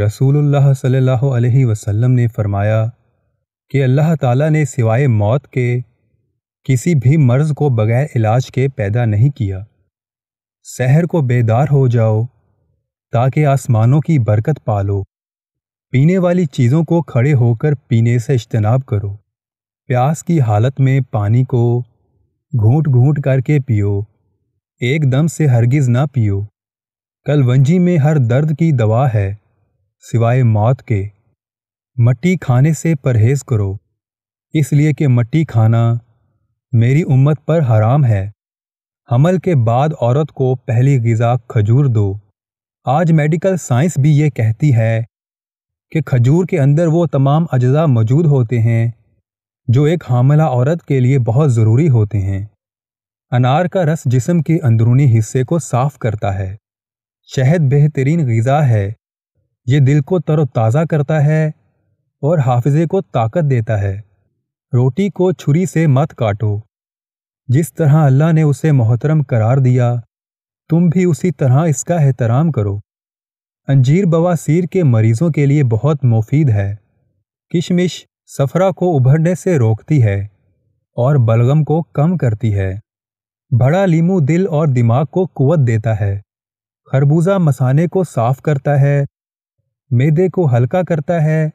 रसूलुल्लाह सल्लल्लाहु अलैहि वसल्लम ने फरमाया कि अल्लाह ताला ने सिवाय मौत के किसी भी मर्ज को बगैर इलाज के पैदा नहीं किया शहर को बेदार हो जाओ ताकि आसमानों की बरकत पालो पीने वाली चीज़ों को खड़े होकर पीने से इज्तनाब करो प्यास की हालत में पानी को घूट घूट करके पियो एकदम से हरगिज़ ना पियो कलवंजी में हर दर्द की दवा है सिवाय मौत के मट्टी खाने से परहेज करो इसलिए कि मट्टी खाना मेरी उम्मत पर हराम है हमल के बाद औरत को पहली गिज़ा खजूर दो आज मेडिकल साइंस भी ये कहती है कि खजूर के अंदर वो तमाम अज्जा मौजूद होते हैं जो एक हामला औरत के लिए बहुत ज़रूरी होते हैं अनार का रस जिस्म के अंदरूनी हिस्से को साफ करता है शहद बेहतरीन गज़ा है ये दिल को तरोताज़ा करता है और हाफिजे को ताकत देता है रोटी को छुरी से मत काटो जिस तरह अल्लाह ने उसे मोहतरम करार दिया तुम भी उसी तरह इसका एहतराम करो अंजीर बवासीर के मरीजों के लिए बहुत मुफीद है किशमिश सफरा को उभरने से रोकती है और बलगम को कम करती है बड़ा लीमू दिल और दिमाग को कुवत देता है खरबूजा मसाने को साफ करता है मैदे को हल्का करता है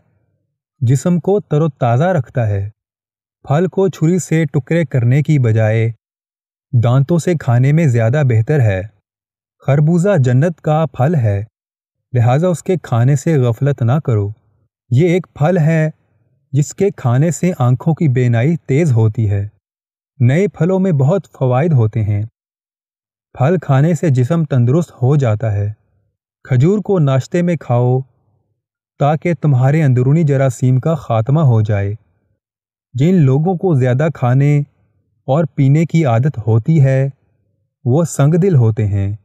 जिसम को तरोताज़ा रखता है फल को छुरी से टुकड़े करने की बजाय दांतों से खाने में ज़्यादा बेहतर है खरबूजा जन्नत का फल है लिहाजा उसके खाने से गफलत ना करो ये एक फल है जिसके खाने से आंखों की बेनाई तेज़ होती है नए फलों में बहुत फ़वाद होते हैं फल खाने से जिसम तंदुरुस्त हो जाता है खजूर को नाश्ते में खाओ ताकि तुम्हारे अंदरूनी जरासीम का खात्मा हो जाए जिन लोगों को ज़्यादा खाने और पीने की आदत होती है वो संगदिल होते हैं